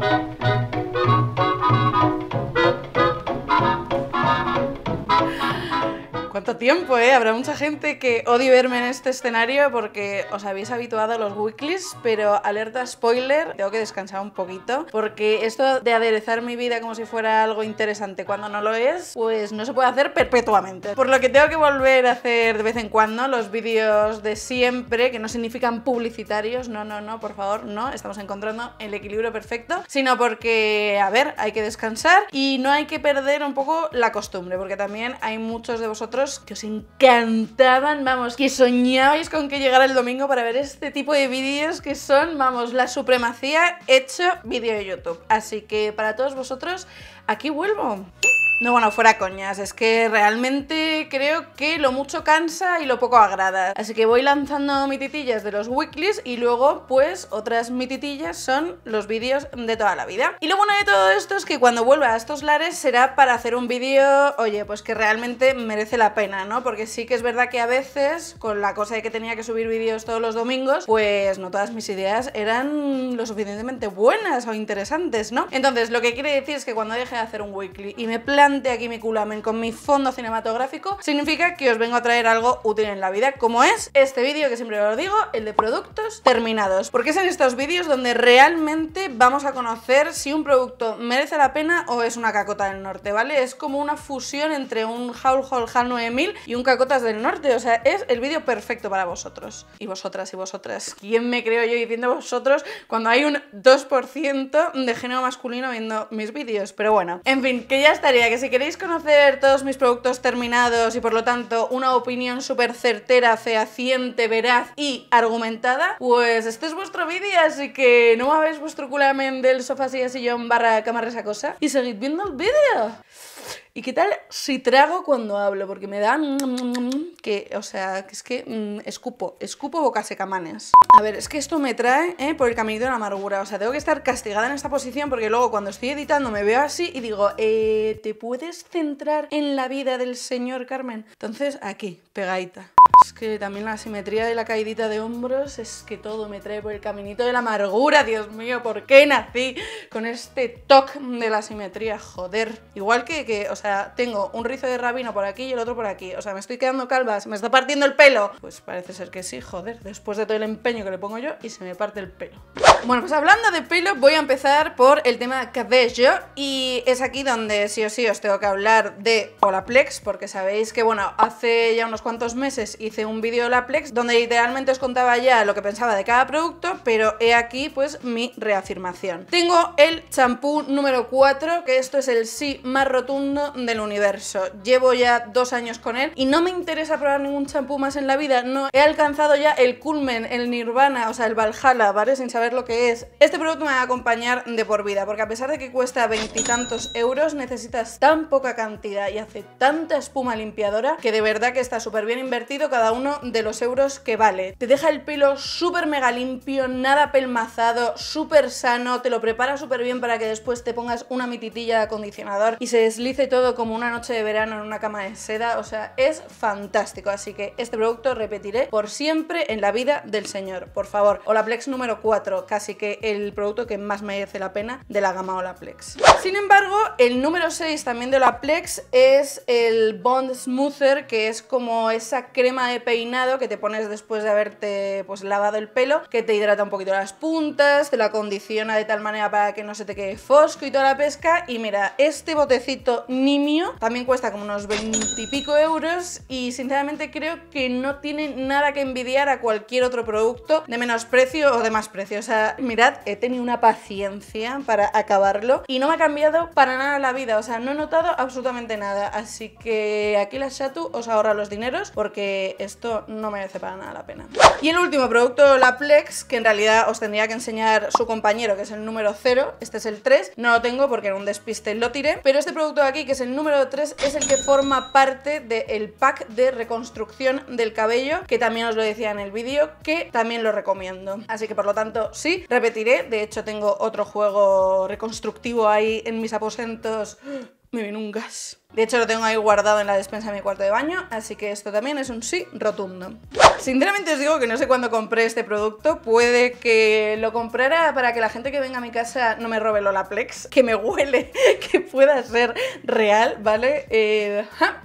Thank you. tiempo, ¿eh? Habrá mucha gente que odie verme en este escenario porque os habéis habituado a los weeklies, pero alerta spoiler, tengo que descansar un poquito porque esto de aderezar mi vida como si fuera algo interesante cuando no lo es, pues no se puede hacer perpetuamente. Por lo que tengo que volver a hacer de vez en cuando los vídeos de siempre, que no significan publicitarios, no, no, no, por favor, no, estamos encontrando el equilibrio perfecto, sino porque, a ver, hay que descansar y no hay que perder un poco la costumbre, porque también hay muchos de vosotros que os encantaban, vamos, que soñabais con que llegara el domingo para ver este tipo de vídeos que son, vamos, la supremacía hecho vídeo de YouTube. Así que para todos vosotros, aquí vuelvo. No, bueno, fuera coñas, es que realmente creo que lo mucho cansa y lo poco agrada. Así que voy lanzando mititillas de los weeklies y luego pues otras mititillas son los vídeos de toda la vida. Y lo bueno de todo esto es que cuando vuelva a estos lares será para hacer un vídeo, oye, pues que realmente merece la pena, ¿no? Porque sí que es verdad que a veces, con la cosa de que tenía que subir vídeos todos los domingos, pues no todas mis ideas eran lo suficientemente buenas o interesantes, ¿no? Entonces, lo que quiere decir es que cuando deje de hacer un weekly y me planteo aquí mi culamen con mi fondo cinematográfico, significa que os vengo a traer algo útil en la vida, como es este vídeo que siempre os digo, el de productos terminados. Porque es en estos vídeos donde realmente vamos a conocer si un producto merece la pena o es una cacota del norte, ¿vale? Es como una fusión entre un Howl Hall Haul 9000 y un cacotas del norte, o sea, es el vídeo perfecto para vosotros. Y vosotras y vosotras. ¿Quién me creo yo diciendo vosotros cuando hay un 2% de género masculino viendo mis vídeos? Pero bueno, en fin, que ya estaría, que si queréis conocer todos mis productos terminados y por lo tanto una opinión súper certera, fehaciente, veraz y argumentada, pues este es vuestro vídeo, así que no habéis vuestro culamen del sofá, silla, sillón, barra, cámara, esa cosa y seguid viendo el vídeo. ¿Y qué tal si trago cuando hablo? Porque me da... que, o sea, es que mm, escupo, escupo bocas secamanes. A ver, es que esto me trae eh, por el camino de la amargura. O sea, tengo que estar castigada en esta posición porque luego cuando estoy editando me veo así y digo, eh, ¿te puedes centrar en la vida del señor Carmen? Entonces, aquí, pegadita. Es que también la simetría de la caidita de hombros es que todo me trae por el caminito de la amargura, Dios mío, ¿por qué nací con este toque de la simetría, Joder. Igual que, que, o sea, tengo un rizo de rabino por aquí y el otro por aquí. O sea, me estoy quedando calva, se me está partiendo el pelo. Pues parece ser que sí, joder, después de todo el empeño que le pongo yo y se me parte el pelo. Bueno, pues hablando de pelo, voy a empezar por el tema cabello y es aquí donde sí o sí os tengo que hablar de Olaplex porque sabéis que, bueno, hace ya unos cuantos meses hice un vídeo Olaplex donde literalmente os contaba ya lo que pensaba de cada producto, pero he aquí pues mi reafirmación. Tengo el champú número 4, que esto es el sí más rotundo del universo. Llevo ya dos años con él y no me interesa probar ningún champú más en la vida, no, he alcanzado ya el culmen, el nirvana, o sea, el Valhalla, ¿vale? Sin saber lo que es, este producto me va a acompañar de por vida, porque a pesar de que cuesta veintitantos euros, necesitas tan poca cantidad y hace tanta espuma limpiadora que de verdad que está súper bien invertido cada uno de los euros que vale. Te deja el pelo súper mega limpio, nada pelmazado, súper sano, te lo prepara súper bien para que después te pongas una mititilla de acondicionador y se deslice todo como una noche de verano en una cama de seda, o sea, es fantástico, así que este producto repetiré por siempre en la vida del señor, por favor. Olaplex número 4, así que el producto que más merece la pena de la gama Olaplex. Sin embargo, el número 6 también de Olaplex es el Bond Smoother, que es como esa crema de peinado que te pones después de haberte pues, lavado el pelo, que te hidrata un poquito las puntas, te la condiciona de tal manera para que no se te quede fosco y toda la pesca. Y mira, este botecito nimio también cuesta como unos 20 y pico euros y sinceramente creo que no tiene nada que envidiar a cualquier otro producto de menos precio o de más precio. O sea, mirad, he tenido una paciencia para acabarlo y no me ha cambiado para nada la vida, o sea, no he notado absolutamente nada. Así que aquí la Shatu os ahorra los dineros porque esto no merece para nada la pena. Y el último producto, la Plex, que en realidad os tendría que enseñar su compañero, que es el número 0, este es el 3, no lo tengo porque en un despiste lo tiré, pero este producto de aquí, que es el número 3, es el que forma parte del pack de reconstrucción del cabello, que también os lo decía en el vídeo, que también lo recomiendo. Así que por lo tanto, sí, Repetiré, de hecho tengo otro juego reconstructivo ahí en mis aposentos. Me viene un gas. De hecho, lo tengo ahí guardado en la despensa de mi cuarto de baño, así que esto también es un sí rotundo. Sinceramente os digo que no sé cuándo compré este producto, puede que lo comprara para que la gente que venga a mi casa no me robe el Olaplex, que me huele, que pueda ser real, ¿vale? Eh, ja.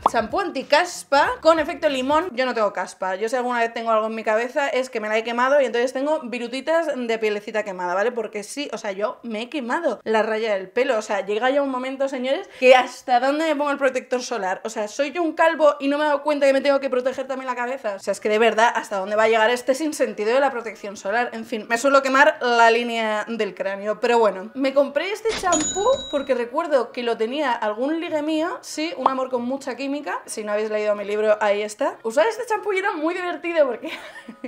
caspa con efecto limón. Yo no tengo caspa, yo si alguna vez tengo algo en mi cabeza es que me la he quemado y entonces tengo virutitas de pielecita quemada, ¿vale? Porque sí, o sea, yo me he quemado la raya del pelo, o sea, llega ya un momento, señores, que hasta dónde me pongo protector solar. O sea, soy yo un calvo y no me he dado cuenta que me tengo que proteger también la cabeza. O sea, es que de verdad, ¿hasta dónde va a llegar este sinsentido de la protección solar? En fin, me suelo quemar la línea del cráneo. Pero bueno, me compré este champú porque recuerdo que lo tenía algún ligue mío. Sí, un amor con mucha química. Si no habéis leído mi libro, ahí está. Usar este champú era muy divertido porque...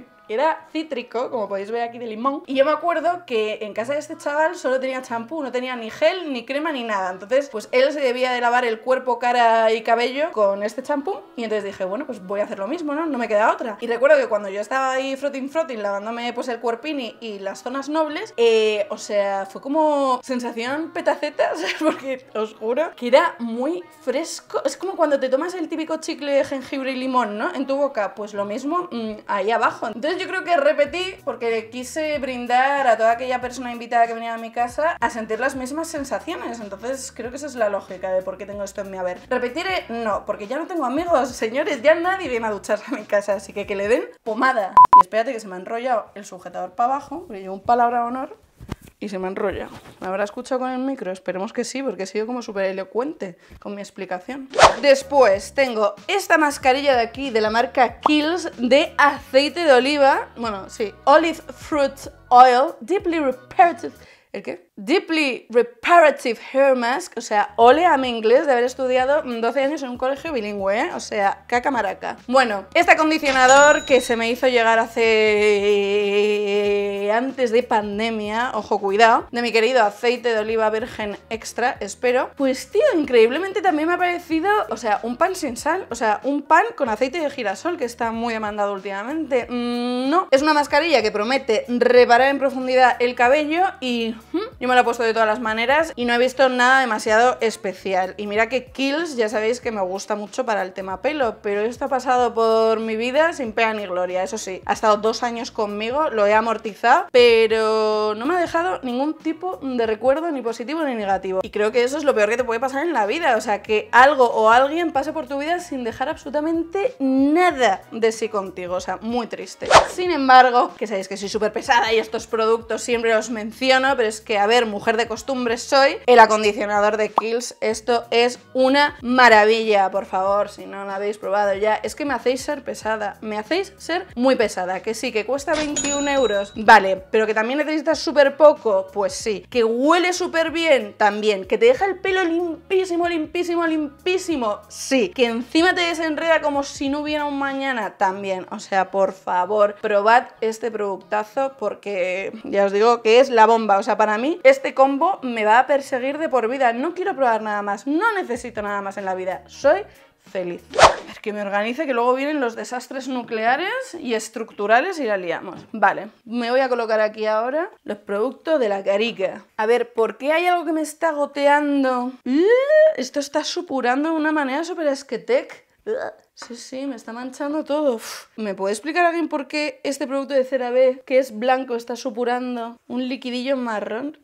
era cítrico, como podéis ver aquí de limón. Y yo me acuerdo que en casa de este chaval solo tenía champú, no tenía ni gel, ni crema, ni nada. Entonces, pues él se debía de lavar el cuerpo, cara y cabello con este champú. Y entonces dije, bueno, pues voy a hacer lo mismo, ¿no? No me queda otra. Y recuerdo que cuando yo estaba ahí frotting frotting lavándome pues el cuerpini y las zonas nobles, eh, o sea, fue como sensación petacetas, porque os juro que era muy fresco. Es como cuando te tomas el típico chicle de jengibre y limón, ¿no? En tu boca, pues lo mismo mm, ahí abajo. Entonces, yo creo que repetí porque quise brindar a toda aquella persona invitada que venía a mi casa a sentir las mismas sensaciones. Entonces creo que esa es la lógica de por qué tengo esto en mi haber. Repetiré, eh, no, porque ya no tengo amigos, señores, ya nadie viene a ducharse a mi casa, así que que le den pomada. Y espérate que se me ha enrollado el sujetador para abajo, porque llevo un palabra honor y se me enrolla. ¿Me habrá escuchado con el micro? Esperemos que sí, porque he sido como súper elocuente con mi explicación. Después tengo esta mascarilla de aquí, de la marca Kills, de aceite de oliva. Bueno, sí, Olive Fruit Oil, Deeply Reparative... ¿El qué? Deeply Reparative Hair Mask, o sea, ole a mi inglés de haber estudiado 12 mm, años en un colegio bilingüe, ¿eh? o sea, caca maraca. Bueno, este acondicionador que se me hizo llegar hace... Eh, antes de pandemia, ojo, cuidado, de mi querido aceite de oliva virgen extra, espero. Pues tío, increíblemente también me ha parecido, o sea, un pan sin sal, o sea, un pan con aceite de girasol que está muy demandado últimamente. Mm, no, es una mascarilla que promete reparar en profundidad el cabello y... Mm, me lo he puesto de todas las maneras y no he visto nada demasiado especial. Y mira que Kills ya sabéis que me gusta mucho para el tema pelo, pero esto ha pasado por mi vida sin pena ni gloria, eso sí. Ha estado dos años conmigo, lo he amortizado, pero no me ha dejado ningún tipo de recuerdo ni positivo ni negativo. Y creo que eso es lo peor que te puede pasar en la vida, o sea, que algo o alguien pase por tu vida sin dejar absolutamente nada de sí contigo, o sea, muy triste. Sin embargo, que sabéis que soy súper pesada y estos productos siempre os menciono, pero es que a ver mujer de costumbres soy, el acondicionador de Kills. Esto es una maravilla, por favor, si no lo habéis probado ya. Es que me hacéis ser pesada, me hacéis ser muy pesada, que sí, que cuesta 21 euros, vale, pero que también necesitas súper poco, pues sí. Que huele súper bien, también. Que te deja el pelo limpísimo, limpísimo, limpísimo, sí. Que encima te desenreda como si no hubiera un mañana, también. O sea, por favor, probad este productazo porque ya os digo que es la bomba. O sea, para mí este combo me va a perseguir de por vida. No quiero probar nada más, no necesito nada más en la vida. Soy feliz. A ver, que me organice, que luego vienen los desastres nucleares y estructurales y la liamos. Vale, me voy a colocar aquí ahora los productos de la carica. A ver, ¿por qué hay algo que me está goteando? Uh, esto está supurando de una manera súper esquetec. Uh, Sí, sí, me está manchando todo. ¿Me puede explicar alguien por qué este producto de CeraVe, que es blanco, está supurando un liquidillo marrón?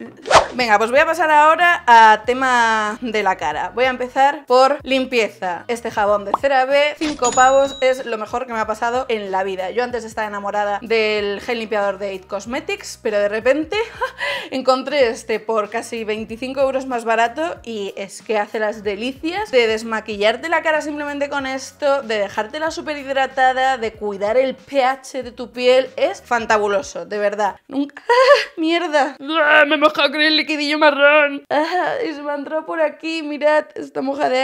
Venga, pues voy a pasar ahora a tema de la cara. Voy a empezar por limpieza. Este jabón de CeraVe, 5 pavos, es lo mejor que me ha pasado en la vida. Yo antes estaba enamorada del gel limpiador de It Cosmetics, pero de repente encontré este por casi 25 euros más barato y es que hace las delicias de desmaquillarte la cara simplemente con esto, de dejártela súper hidratada, de cuidar el pH de tu piel, es fantabuloso, de verdad. Nunca... ¡Ah, ¡Mierda! me he mojado con el liquidillo marrón. y se me ha entrado por aquí, mirad, esta moja de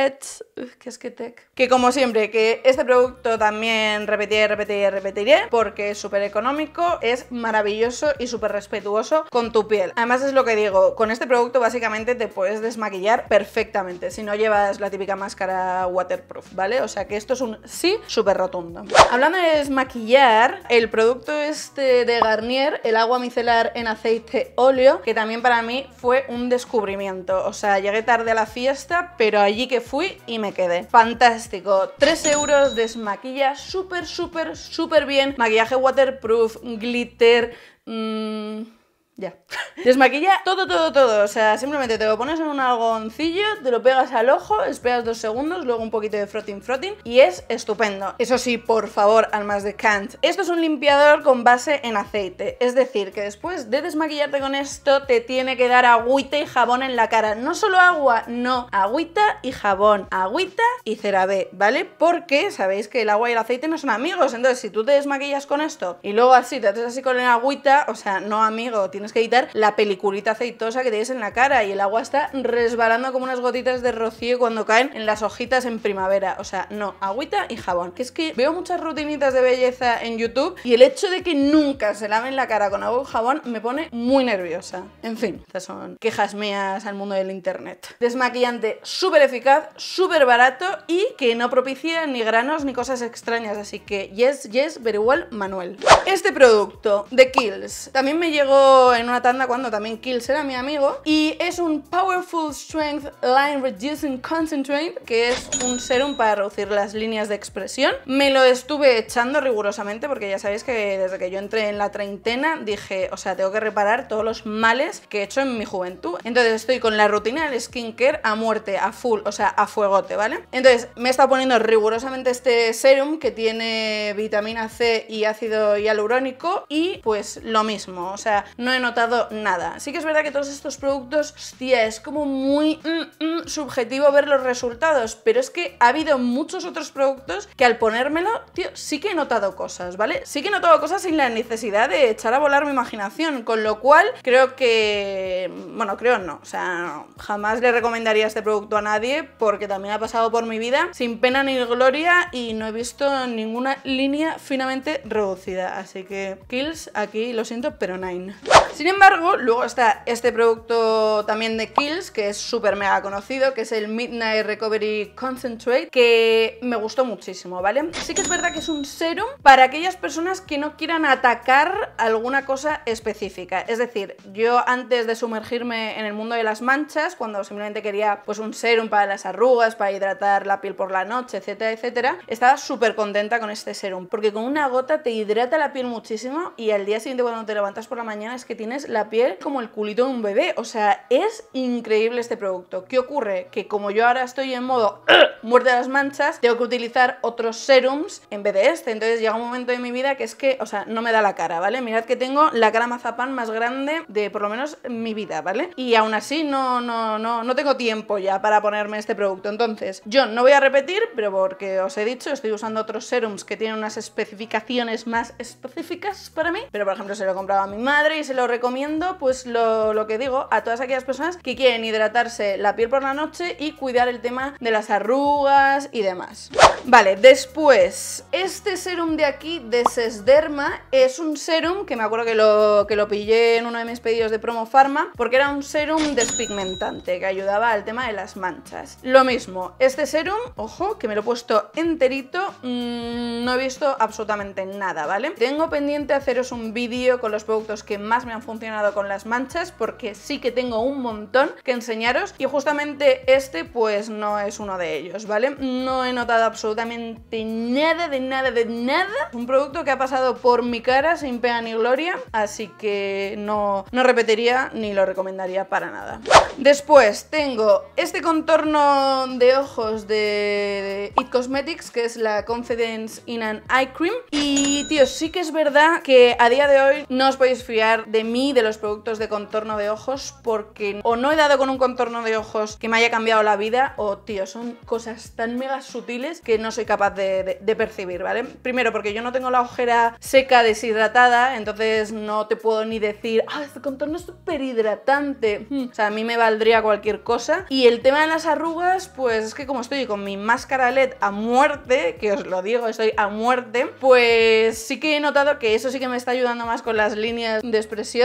que es que tech. Que como siempre, que este producto también repetiré, repetiré, repetiré, porque es súper económico, es maravilloso y súper respetuoso con tu piel. Además es lo que digo, con este producto básicamente te puedes desmaquillar perfectamente, si no llevas la típica máscara waterproof, ¿vale? O sea que esto es sí súper rotundo. Hablando de desmaquillar, el producto este de Garnier, el agua micelar en aceite óleo, que también para mí fue un descubrimiento. O sea, llegué tarde a la fiesta, pero allí que fui y me quedé. Fantástico. 3 euros desmaquilla súper, súper, súper bien. Maquillaje waterproof, glitter... Mmm ya. Desmaquilla todo, todo, todo. O sea, simplemente te lo pones en un algoncillo te lo pegas al ojo, esperas dos segundos, luego un poquito de frotting, frotting y es estupendo. Eso sí, por favor, almas de Kant. Esto es un limpiador con base en aceite. Es decir, que después de desmaquillarte con esto, te tiene que dar agüita y jabón en la cara. No solo agua, no. Agüita y jabón. Agüita y CeraVe, ¿vale? Porque sabéis que el agua y el aceite no son amigos. Entonces, si tú te desmaquillas con esto y luego así te haces así con el agüita, o sea, no amigo, tienes que quitar la peliculita aceitosa que tienes en la cara y el agua está resbalando como unas gotitas de rocío cuando caen en las hojitas en primavera. O sea, no, agüita y jabón. Que es que veo muchas rutinitas de belleza en YouTube y el hecho de que nunca se laven la cara con agua y jabón me pone muy nerviosa. En fin, estas son quejas mías al mundo del internet. Desmaquillante súper eficaz, súper barato y que no propicia ni granos ni cosas extrañas. Así que yes, yes, pero igual Manuel. Este producto de Kills también me llegó en una tanda cuando también Kills era mi amigo. Y es un Powerful Strength Line Reducing Concentrate, que es un serum para reducir las líneas de expresión. Me lo estuve echando rigurosamente porque ya sabéis que desde que yo entré en la treintena dije, o sea, tengo que reparar todos los males que he hecho en mi juventud. Entonces estoy con la rutina del skincare a muerte, a full, o sea, a fuegote, ¿vale? Entonces me he estado poniendo rigurosamente este serum que tiene vitamina C y ácido hialurónico y pues lo mismo, o sea, no he notado nada. Sí que es verdad que todos estos productos, hostia, es como muy mm, mm, subjetivo ver los resultados, pero es que ha habido muchos otros productos que al ponérmelo, tío, sí que he notado cosas, ¿vale? Sí que he notado cosas sin la necesidad de echar a volar mi imaginación, con lo cual creo que, bueno, creo no, o sea, jamás le recomendaría este producto a nadie porque también ha pasado por mi vida sin pena ni gloria y no he visto ninguna línea finamente reducida, así que kills aquí lo siento, pero nine. Sin embargo, luego está este producto también de Kills, que es súper mega conocido, que es el Midnight Recovery Concentrate, que me gustó muchísimo, ¿vale? Sí que es verdad que es un serum para aquellas personas que no quieran atacar alguna cosa específica. Es decir, yo antes de sumergirme en el mundo de las manchas, cuando simplemente quería pues un serum para las arrugas, para hidratar la piel por la noche, etcétera, etcétera, estaba súper contenta con este serum, porque con una gota te hidrata la piel muchísimo y al día siguiente cuando te levantas por la mañana es que tienes la piel como el culito de un bebé. O sea, es increíble este producto. ¿Qué ocurre? Que como yo ahora estoy en modo muerte de las manchas, tengo que utilizar otros serums en vez de este. Entonces llega un momento de mi vida que es que, o sea, no me da la cara, ¿vale? Mirad que tengo la cara mazapán más grande de por lo menos mi vida, ¿vale? Y aún así no, no, no, no tengo tiempo ya para ponerme este producto. Entonces, yo no voy a repetir, pero porque os he dicho, estoy usando otros serums que tienen unas especificaciones más específicas para mí. Pero por ejemplo, se lo compraba a mi madre y se lo recomiendo, pues lo, que digo, a todas aquellas personas que quieren hidratarse la piel por la noche y cuidar el tema de las arrugas y demás. Vale, después, este serum de aquí, de Sesderma, es un serum que me acuerdo que lo, que lo pillé en uno de mis pedidos de promo pharma, porque era un serum despigmentante que ayudaba al tema de las manchas. Lo mismo, este serum, ojo, que me lo he puesto enterito, mm, no he visto absolutamente nada, ¿vale? Tengo pendiente haceros un vídeo con los productos que más me funcionado con las manchas porque sí que tengo un montón que enseñaros y justamente este pues no es uno de ellos, ¿vale? No he notado absolutamente nada de nada de nada. Un producto que ha pasado por mi cara sin pena ni gloria, así que no, no repetiría ni lo recomendaría para nada. Después tengo este contorno de ojos de It Cosmetics que es la Confidence in an Eye Cream y tío, sí que es verdad que a día de hoy no os podéis fiar de mí de los productos de contorno de ojos porque o no he dado con un contorno de ojos que me haya cambiado la vida o, tío, son cosas tan mega sutiles que no soy capaz de, percibir, ¿vale? Primero porque yo no tengo la ojera seca, deshidratada, entonces no te puedo ni decir, ah, este contorno es súper hidratante. Hmm. O sea, a mí me valdría cualquier cosa. Y el tema de las arrugas, pues es que como estoy con mi máscara LED a muerte, que os lo digo, estoy a muerte, pues sí que he notado que eso sí que me está ayudando más con las líneas de expresión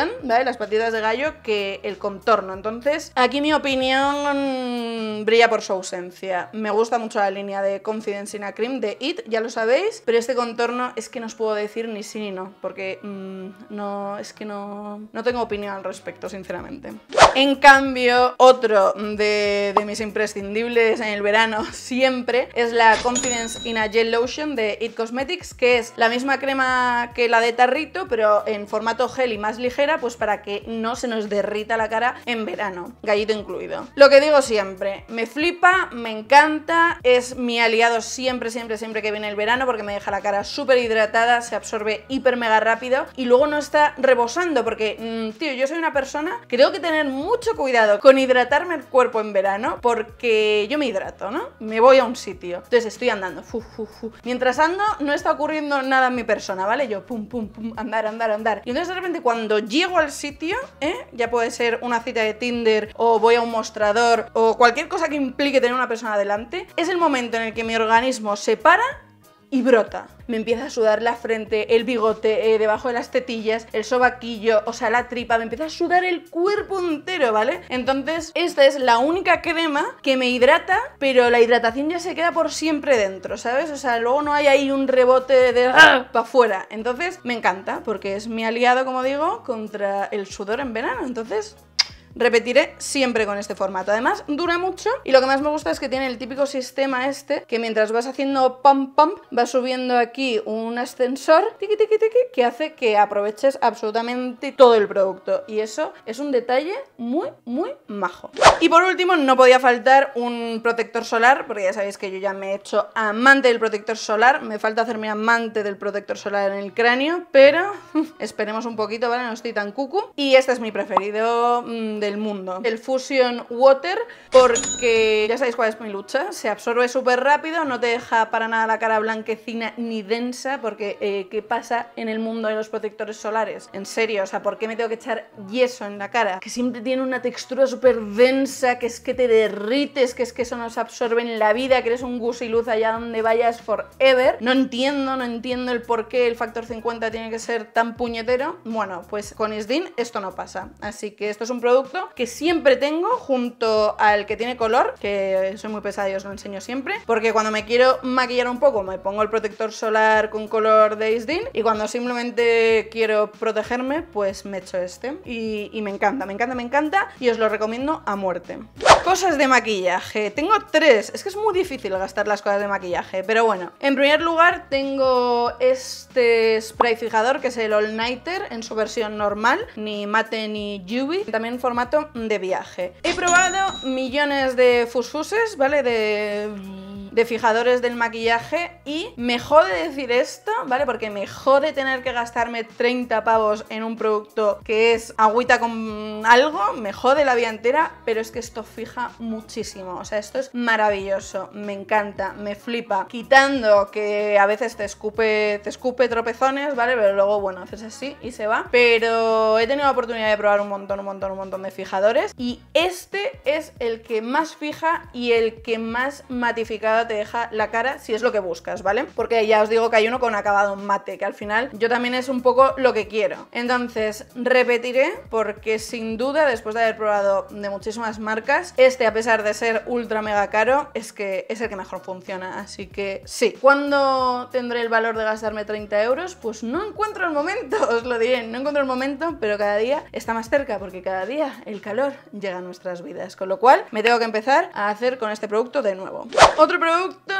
las patitas de gallo que el contorno. Entonces, aquí mi opinión brilla por su ausencia. Me gusta mucho la línea de Confidence in a Cream de It, ya lo sabéis, pero este contorno es que no os puedo decir ni sí ni no, porque mm, no, es que no, no tengo opinión al respecto, sinceramente. En cambio, otro de, de mis imprescindibles en el verano siempre es la Confidence in a Gel Lotion de It Cosmetics, que es la misma crema que la de Tarrito, pero en formato gel y más ligero pues para que no se nos derrita la cara en verano, gallito incluido. Lo que digo siempre, me flipa, me encanta, es mi aliado siempre, siempre, siempre que viene el verano porque me deja la cara súper hidratada, se absorbe hiper mega rápido y luego no está rebosando porque, mm, tío, yo soy una persona que tengo que tener mucho cuidado con hidratarme el cuerpo en verano porque yo me hidrato, ¿no? Me voy a un sitio. Entonces estoy andando. Mientras ando no está ocurriendo nada en mi persona, ¿vale? Yo pum, pum, pum, andar, andar, andar. Y entonces de repente cuando llego al sitio, ¿eh? ya puede ser una cita de Tinder o voy a un mostrador o cualquier cosa que implique tener una persona adelante, es el momento en el que mi organismo se para y brota. Me empieza a sudar la frente, el bigote, eh, debajo de las tetillas, el sobaquillo, o sea, la tripa, me empieza a sudar el cuerpo entero, ¿vale? Entonces, esta es la única crema que me hidrata, pero la hidratación ya se queda por siempre dentro, ¿sabes? O sea, luego no hay ahí un rebote de ¡ah! para afuera. Entonces, me encanta, porque es mi aliado, como digo, contra el sudor en verano. Entonces, Repetiré siempre con este formato. Además, dura mucho y lo que más me gusta es que tiene el típico sistema este que mientras vas haciendo pomp, pump, vas subiendo aquí un ascensor tiqui, tiqui, tiqui, que hace que aproveches absolutamente todo el producto. Y eso es un detalle muy, muy majo. Y por último, no podía faltar un protector solar, porque ya sabéis que yo ya me he hecho amante del protector solar. Me falta hacerme amante del protector solar en el cráneo, pero esperemos un poquito, ¿vale? No estoy tan cucu. Y este es mi preferido. Mm, del mundo. El Fusion Water, porque ya sabéis cuál es mi lucha, se absorbe súper rápido, no te deja para nada la cara blanquecina ni densa, porque eh, ¿qué pasa en el mundo de los protectores solares? En serio, o sea, ¿por qué me tengo que echar yeso en la cara? Que siempre tiene una textura súper densa, que es que te derrites, que es que eso se absorbe en la vida, que eres un gusiluz allá donde vayas forever. No entiendo, no entiendo el por qué el factor 50 tiene que ser tan puñetero. Bueno, pues con Isdin esto no pasa. Así que esto es un producto que siempre tengo junto al que tiene color, que soy muy pesada y os lo enseño siempre, porque cuando me quiero maquillar un poco me pongo el protector solar con color de Isdin y cuando simplemente quiero protegerme pues me echo este y, y me encanta, me encanta, me encanta y os lo recomiendo a muerte. Cosas de maquillaje. Tengo tres. Es que es muy difícil gastar las cosas de maquillaje. Pero bueno. En primer lugar, tengo este spray fijador, que es el All Nighter, en su versión normal. Ni mate ni Yubi, También en formato de viaje. He probado millones de fusfuses, ¿vale? De de fijadores del maquillaje y me jode decir esto, ¿vale? Porque me jode tener que gastarme 30 pavos en un producto que es agüita con algo, me jode la vida entera, pero es que esto fija muchísimo, o sea, esto es maravilloso, me encanta, me flipa, quitando que a veces te escupe, te escupe tropezones, ¿vale? Pero luego, bueno, haces así y se va, pero he tenido la oportunidad de probar un montón, un montón, un montón de fijadores y este es el que más fija y el que más matificado te deja la cara si es lo que buscas, ¿vale? Porque ya os digo que hay uno con acabado mate, que al final yo también es un poco lo que quiero. Entonces, repetiré porque sin duda, después de haber probado de muchísimas marcas, este a pesar de ser ultra mega caro, es que es el que mejor funciona. Así que sí. Cuando tendré el valor de gastarme 30 euros? Pues no encuentro el momento, os lo diré, no encuentro el momento, pero cada día está más cerca porque cada día el calor llega a nuestras vidas. Con lo cual, me tengo que empezar a hacer con este producto de nuevo. Otro producto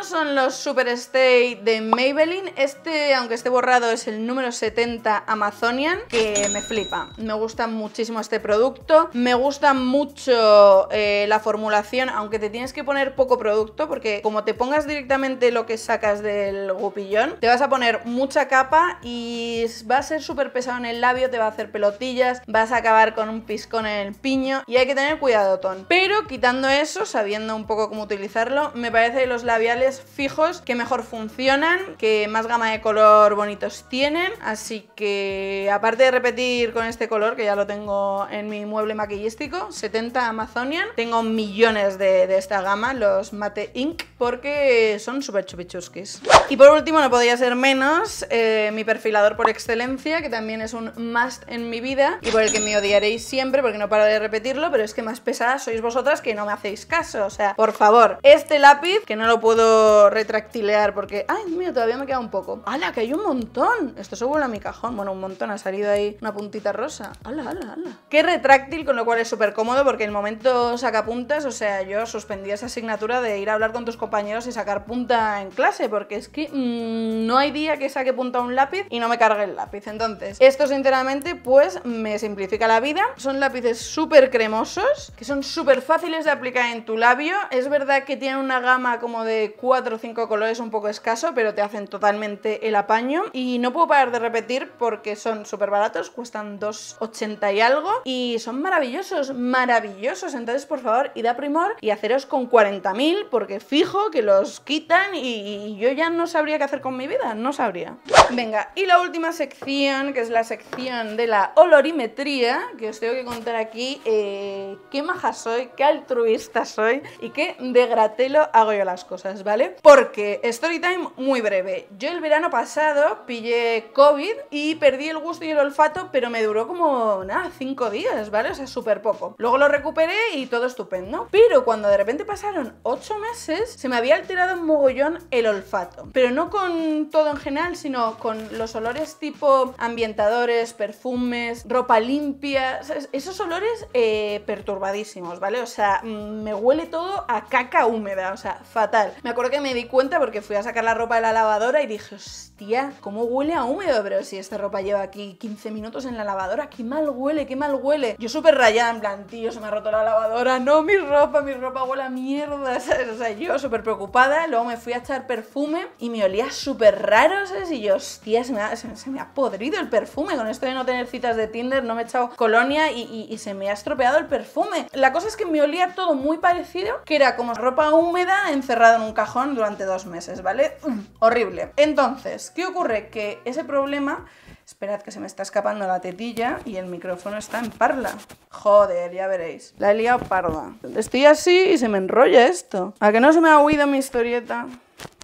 son los Super Stay de Maybelline. Este, aunque esté borrado, es el número 70 Amazonian, que me flipa. Me gusta muchísimo este producto. Me gusta mucho eh, la formulación, aunque te tienes que poner poco producto, porque como te pongas directamente lo que sacas del gupillón, te vas a poner mucha capa y va a ser súper pesado en el labio, te va a hacer pelotillas, vas a acabar con un piscón en el piño y hay que tener cuidado, Ton. Pero quitando eso, sabiendo un poco cómo utilizarlo, me parece que los labiales fijos que mejor funcionan, que más gama de color bonitos tienen. Así que aparte de repetir con este color, que ya lo tengo en mi mueble maquillístico, 70 Amazonian, tengo millones de, esta gama, los Mate Ink, porque son súper chupichusquis. Y por último, no podría ser menos, eh, mi perfilador por excelencia, que también es un must en mi vida y por el que me odiaréis siempre porque no paro de repetirlo, pero es que más pesadas sois vosotras que no me hacéis caso. O sea, por favor, este lápiz, que no lo puedo retractilear porque, ay, mío todavía me queda un poco. ¡Hala, que hay un montón! Esto se vuelve a mi cajón. Bueno, un montón, ha salido ahí una puntita rosa. ¡Hala, hala, hala! Qué retráctil, con lo cual es súper cómodo porque el momento saca puntas, o sea, yo suspendí esa asignatura de ir a hablar con tus compañeros y sacar punta en clase porque es que mm, no hay día que saque punta un lápiz y no me cargue el lápiz. Entonces, esto sinceramente, pues me simplifica la vida. Son lápices súper cremosos, que son súper fáciles de aplicar en tu labio. Es verdad que tienen una gama como de cuatro o cinco colores un poco escaso, pero te hacen totalmente el apaño. Y no puedo parar de repetir porque son súper baratos, cuestan 2,80 y algo. Y son maravillosos, maravillosos. Entonces, por favor, id a Primor y haceros con 40.000 porque fijo que los quitan y, yo ya no sabría qué hacer con mi vida, no sabría. Venga, y la última sección, que es la sección de la olorimetría, que os tengo que contar aquí eh, qué maja soy, qué altruista soy y qué de gratelo hago yo las cosas cosas, ¿vale? Porque time muy breve. Yo el verano pasado pillé COVID y perdí el gusto y el olfato, pero me duró como, nada, cinco días, ¿vale? O sea, súper poco. Luego lo recuperé y todo estupendo. Pero cuando de repente pasaron 8 meses, se me había alterado un mogollón el olfato. Pero no con todo en general, sino con los olores tipo ambientadores, perfumes, ropa limpia. Esos olores eh, perturbadísimos, ¿vale? O sea, mm, me huele todo a caca húmeda, o sea, fatal. Me acuerdo que me di cuenta porque fui a sacar la ropa de la lavadora y dije, hostia, ¿cómo huele a húmedo? Pero si esta ropa lleva aquí 15 minutos en la lavadora, qué mal huele, qué mal huele. Yo súper rayada, en plan, tío, se me ha roto la lavadora, no, mi ropa, mi ropa huele a mierda, O sea, yo súper preocupada, luego me fui a echar perfume y me olía súper raro, ¿sabes? Y yo, hostia, se me, ha, podrido el perfume, con esto de no tener citas de Tinder, no me he echado colonia y, y se me ha estropeado el perfume. La cosa es que me olía todo muy parecido, que era como ropa húmeda encerrada en un cajón durante dos meses, ¿vale? horrible. Entonces, ¿qué ocurre? Que ese problema... Esperad que se me está escapando la tetilla y el micrófono está en parla. Joder, ya veréis. La he liado parda. Estoy así y se me enrolla esto. ¿A que no se me ha huido mi historieta?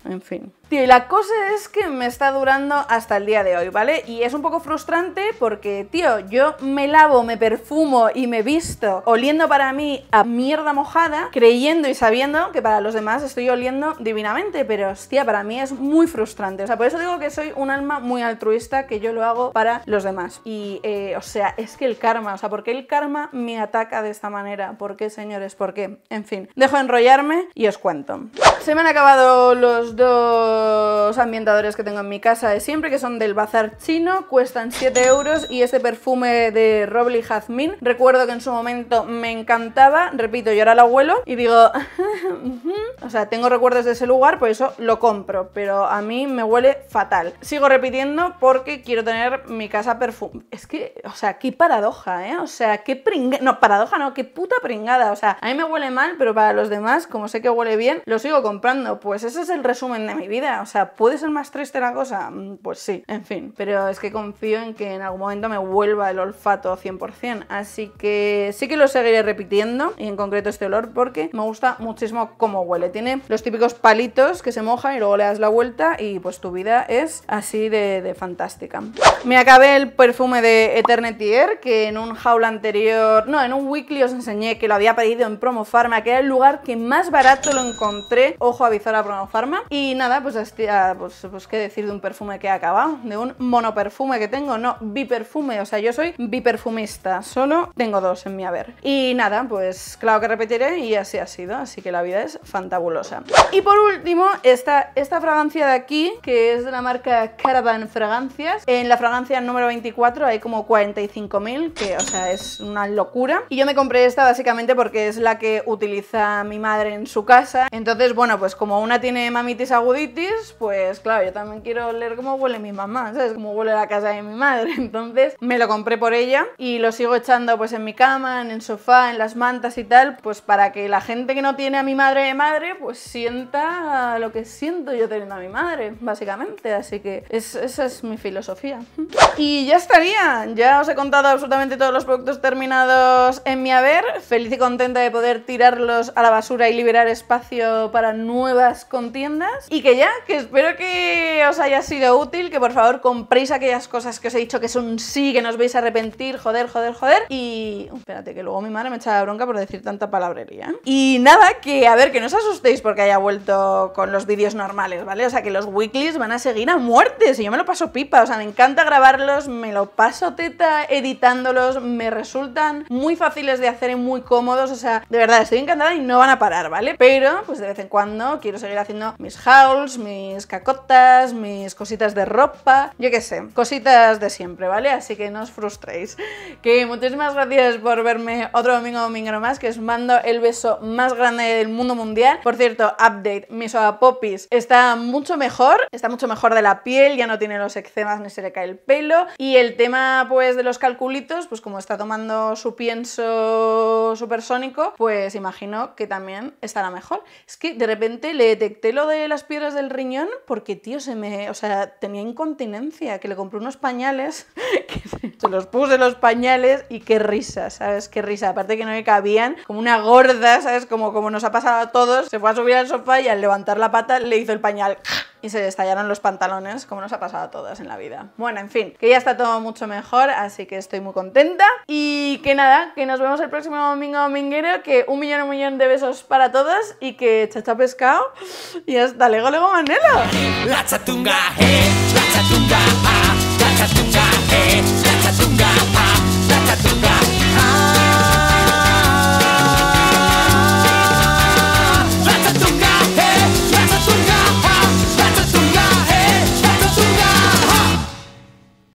En fin. Tío, y la cosa es que me está durando hasta el día de hoy, ¿vale? Y es un poco frustrante porque, tío, yo me lavo, me perfumo y me visto oliendo para mí a mierda mojada, creyendo y sabiendo que para los demás estoy oliendo divinamente, pero hostia, para mí es muy frustrante. O sea, por eso digo que soy un alma muy altruista, que yo lo hago para los demás. Y, eh, o sea, es que el karma, o sea, ¿por qué el karma me ataca de esta manera? ¿Por qué, señores? ¿Por qué? En fin, dejo de enrollarme y os cuento. Se me han acabado los dos ambientadores que tengo en mi casa de siempre, que son del bazar chino, cuestan 7 euros y este perfume de roble y jazmín, recuerdo que en su momento me encantaba, repito, yo era el abuelo y digo, o sea, tengo recuerdos de ese lugar, por eso lo compro, pero a mí me huele fatal. Sigo repitiendo porque quiero tener mi casa perfume. Es que, o sea, qué paradoja, ¿eh? O sea, qué pringada, no, paradoja no, qué puta pringada, o sea, a mí me huele mal, pero para los demás, como sé que huele bien, lo sigo comprando. Pues ese es el resumen de mi vida o sea, ¿puede ser más triste la cosa? Mm, pues sí, en fin. Pero es que confío en que en algún momento me vuelva el olfato 100%. Así que sí que lo seguiré repitiendo, y en concreto este olor, porque me gusta muchísimo cómo huele. Tiene los típicos palitos que se mojan y luego le das la vuelta y pues tu vida es así de, fantástica. Me acabé el perfume de Eternity Air, que en un jaula anterior, no, en un weekly os enseñé que lo había pedido en Promo Pharma, que era el lugar que más barato lo encontré. Ojo, avisar a Promo Pharma. Y nada, pues Ah, pues, pues, qué decir de un perfume que ha acabado, de un monoperfume que tengo, no, biperfume, o sea, yo soy biperfumista, solo tengo dos en mi haber. Y nada, pues claro que repetiré y así ha sido, así que la vida es fantabulosa. Y por último, está esta fragancia de aquí, que es de la marca Caravan Fragancias. En la fragancia número 24 hay como 45.000, que o sea, es una locura. Y yo me compré esta básicamente porque es la que utiliza mi madre en su casa. Entonces, bueno, pues como una tiene mamitis aguditis, pues claro, yo también quiero leer cómo huele mi mamá, ¿sabes? como huele la casa de mi madre. Entonces me lo compré por ella y lo sigo echando pues en mi cama, en el sofá, en las mantas y tal, pues para que la gente que no tiene a mi madre de madre, pues sienta lo que siento yo teniendo a mi madre, básicamente. Así que esa es mi filosofía. Y ya estaría, ya os he contado absolutamente todos los productos terminados en mi haber. Feliz y contenta de poder tirarlos a la basura y liberar espacio para nuevas contiendas. Y que ya que espero que os haya sido útil, que por favor compréis aquellas cosas que os he dicho que son sí, que no os vais a arrepentir, joder, joder, joder. Y... Uh, espérate, que luego mi madre me echa bronca por decir tanta palabrería. Y nada, que a ver, que no os asustéis porque haya vuelto con los vídeos normales, ¿vale? O sea, que los weeklies van a seguir a muerte, si yo me lo paso pipa, o sea, me encanta grabarlos, me lo paso teta editándolos, me resultan muy fáciles de hacer y muy cómodos, o sea, de verdad, estoy encantada y no van a parar, ¿vale? Pero, pues de vez en cuando quiero seguir haciendo mis hauls, mis cacotas, mis cositas de ropa, yo qué sé, cositas de siempre, ¿vale? Así que no os frustréis. Que muchísimas gracias por verme otro domingo domingo más, que os mando el beso más grande del mundo mundial. Por cierto, update, mi soda popis está mucho mejor, está mucho mejor de la piel, ya no tiene los eczemas ni se le cae el pelo. Y el tema pues de los calculitos, pues como está tomando su pienso supersónico, pues imagino que también estará mejor. Es que de repente le detecté lo de las piedras del riñón porque, tío, se me. O sea, tenía incontinencia, que le compré unos pañales, que se los puse los pañales y qué risa, ¿sabes? Qué risa. Aparte que no me cabían, como una gorda, ¿sabes? Como, como nos ha pasado a todos, se fue a subir al sofá y al levantar la pata le hizo el pañal y se destallaron estallaron los pantalones, como nos ha pasado a todas en la vida. Bueno, en fin, que ya está todo mucho mejor, así que estoy muy contenta. Y que nada, que nos vemos el próximo domingo dominguero, que un millón, un millón de besos para todas y que chacha pescado y hasta luego, luego Manelo. La eh, la ah, la eh, la ah.